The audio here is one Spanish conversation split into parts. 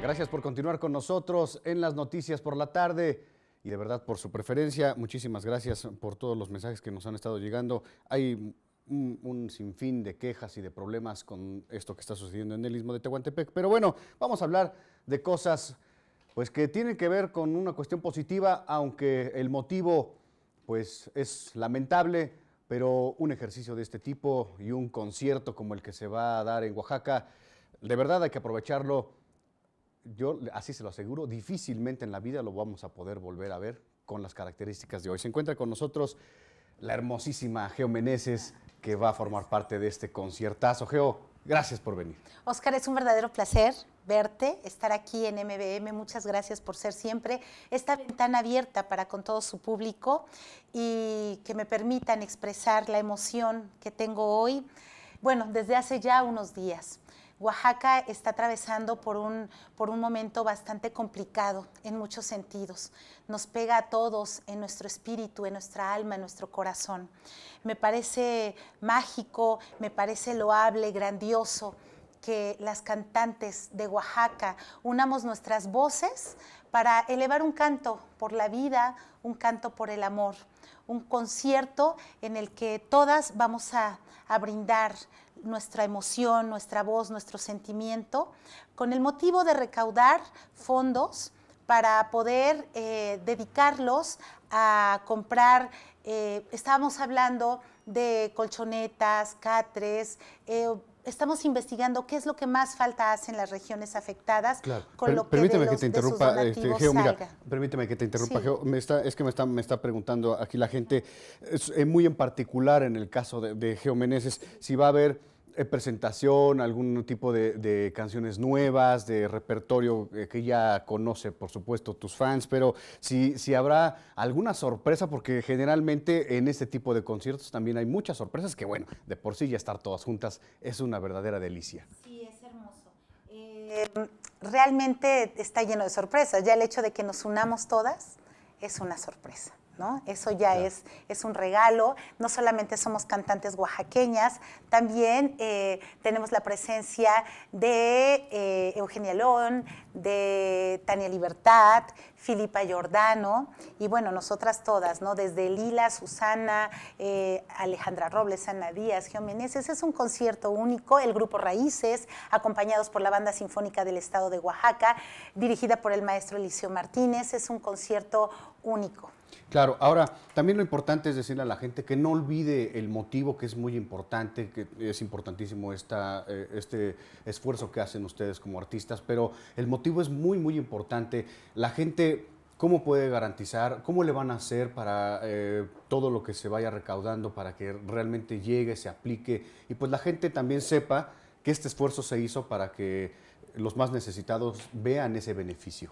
Gracias por continuar con nosotros en las noticias por la tarde y de verdad por su preferencia. Muchísimas gracias por todos los mensajes que nos han estado llegando. Hay un, sinfín de quejas y de problemas con esto que está sucediendo en el istmo de Tehuantepec. Pero bueno, vamos a hablar de cosas pues que tienen que ver con una cuestión positiva, aunque el motivo pues es lamentable, pero un ejercicio de este tipo y un concierto como el que se va a dar en Oaxaca, de verdad hay que aprovecharlo yo así se lo aseguro, difícilmente en la vida lo vamos a poder volver a ver con las características de hoy. Se encuentra con nosotros la hermosísima Geo Meneses, que va a formar parte de este conciertazo. Geo, gracias por venir. Oscar, es un verdadero placer verte, estar aquí en MBM. Muchas gracias por ser siempre esta ventana abierta para con todo su público y que me permitan expresar la emoción que tengo hoy, bueno, desde hace ya unos días Oaxaca está atravesando por un, por un momento bastante complicado en muchos sentidos. Nos pega a todos en nuestro espíritu, en nuestra alma, en nuestro corazón. Me parece mágico, me parece loable, grandioso que las cantantes de Oaxaca unamos nuestras voces para elevar un canto por la vida, un canto por el amor, un concierto en el que todas vamos a a brindar nuestra emoción, nuestra voz, nuestro sentimiento, con el motivo de recaudar fondos para poder eh, dedicarlos a comprar, eh, estábamos hablando de colchonetas, catres, eh, estamos investigando qué es lo que más falta hace en las regiones afectadas. Con lo que, te interrumpa, este, Geo, permíteme que te interrumpa, Geo. Me está, es que me está, me está preguntando aquí la gente, es, eh, muy en particular en el caso de, de Geo Meneses, si va a haber eh, presentación, algún tipo de, canciones nuevas, de repertorio eh, que ya conoce, por supuesto, tus fans, pero si, si habrá alguna sorpresa, porque generalmente en este tipo de conciertos también hay muchas sorpresas que, bueno, de por sí ya estar todas juntas es una verdadera delicia. Sí, es hermoso. Eh, realmente está lleno de sorpresas. Ya el hecho de que nos unamos todas es una sorpresa. Eso ya es, es un regalo. No solamente somos cantantes oaxaqueñas, también eh, tenemos la presencia de eh, Eugenia Lón, de Tania Libertad, Filipa Giordano, y bueno, nosotras todas, ¿no? Desde Lila, Susana, eh, Alejandra Robles, Ana Díaz, Menezes Es un concierto único, el grupo Raíces, acompañados por la Banda Sinfónica del Estado de Oaxaca, dirigida por el maestro Eliseo Martínez. Es un concierto único. Claro, ahora también lo importante es decirle a la gente que no olvide el motivo que es muy importante, que es importantísimo eh, este esfuerzo que hacen ustedes como artistas, pero el motivo es muy, muy importante. La gente, ¿cómo puede garantizar? ¿Cómo le van a hacer para eh, todo lo que se vaya recaudando, para que realmente llegue, se aplique y pues la gente también sepa que este esfuerzo se hizo para que los más necesitados vean ese beneficio?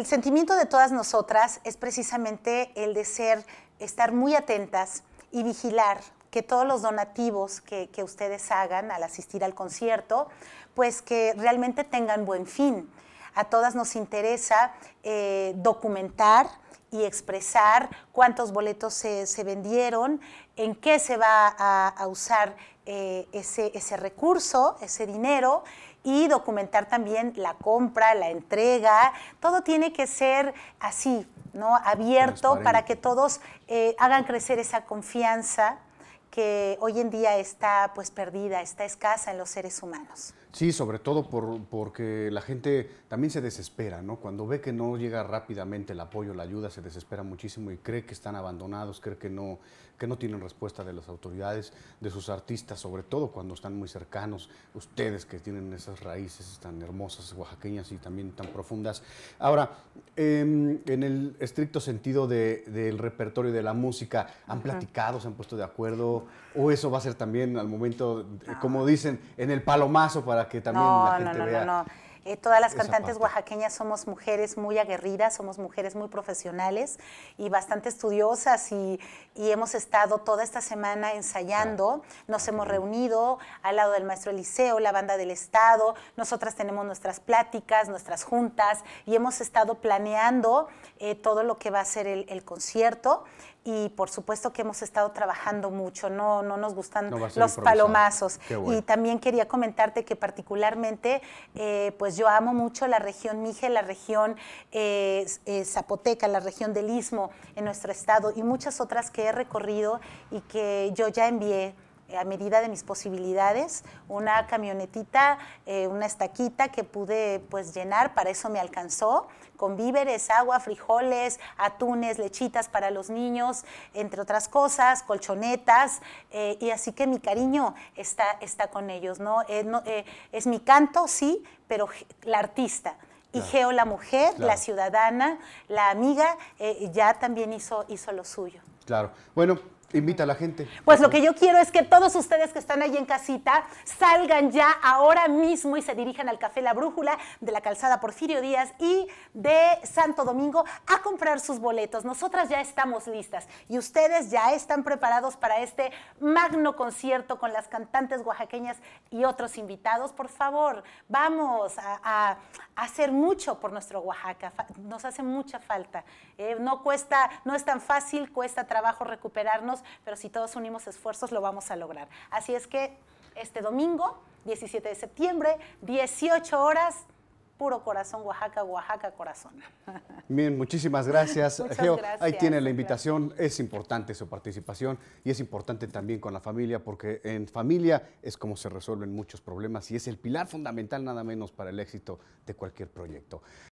el sentimiento de todas nosotras es precisamente el de ser, estar muy atentas y vigilar que todos los donativos que, ustedes hagan al asistir al concierto, pues que realmente tengan buen fin. A todas nos interesa eh, documentar, y expresar cuántos boletos se, vendieron, en qué se va a, usar eh, ese, recurso, ese dinero y documentar también la compra, la entrega. Todo tiene que ser así, ¿no? Abierto para que todos eh, hagan crecer esa confianza que hoy en día está pues perdida, está escasa en los seres humanos. Sí, sobre todo porque la gente también se desespera, ¿no? Cuando ve que no llega rápidamente el apoyo, la ayuda, se desespera muchísimo y cree que están abandonados, cree que no, que no tienen respuesta de las autoridades, de sus artistas, sobre todo cuando están muy cercanos, ustedes que tienen esas raíces tan hermosas, oaxaqueñas y también tan profundas. Ahora, em, en el estricto sentido del repertorio de la música, ¿han platicado, se han puesto de acuerdo? ¿O eso va a ser también al momento, ah. como dicen, en el palomazo para que también no, no, no, No, eh, no, todas las cantantes oaxaqueñas somos mujeres muy aguerridas, somos mujeres muy profesionales y bastante estudiosas y, hemos estado toda esta semana ensayando, nos hemos reunido al lado del maestro Eliseo, la banda del Estado, nosotras tenemos nuestras pláticas, nuestras juntas y hemos estado planeando eh, todo lo que va a ser el concierto y por supuesto que hemos estado trabajando mucho, no, no nos gustan los palomazos. Y también quería comentarte que particularmente, eh, pues yo amo mucho la región Mije, la región eh, eh, Zapoteca, la región del Istmo en nuestro estado y muchas otras que he recorrido y que yo ya envié eh, a medida de mis posibilidades, una camionetita, eh, una estaquita que pude pues llenar, para eso me alcanzó, con víveres, agua, frijoles, atunes, lechitas para los niños, entre otras cosas, colchonetas, eh, y así que mi cariño está, está con ellos, ¿no? es mi canto, sí, pero la artista. Y Geo, la mujer, la ciudadana, la amiga, ya también hizo, hizo lo suyo. Claro. Bueno, Invita a la gente. Pues lo que yo quiero es que todos ustedes que están ahí en casita salgan ya ahora mismo y se dirijan al Café La Brújula de la Calzada Porfirio Díaz y de Santo Domingo a comprar sus boletos. Nosotras ya estamos listas y ustedes ya están preparados para este magno concierto con las cantantes oaxaqueñas y otros invitados. Por favor, vamos a, hacer mucho por nuestro Oaxaca. Nos hace mucha falta. ¿eh? no cuesta, no es tan fácil, cuesta trabajo recuperarnos pero si todos unimos esfuerzos lo vamos a lograr. Así es que este domingo, 17 de septiembre, 18 horas, puro corazón, Oaxaca, Oaxaca, corazón. Bien, muchísimas gracias. Geo, ahí tiene la invitación. Es importante su participación y es importante también con la familia, porque en familia es como se resuelven muchos problemas y es el pilar fundamental nada menos para el éxito de cualquier proyecto.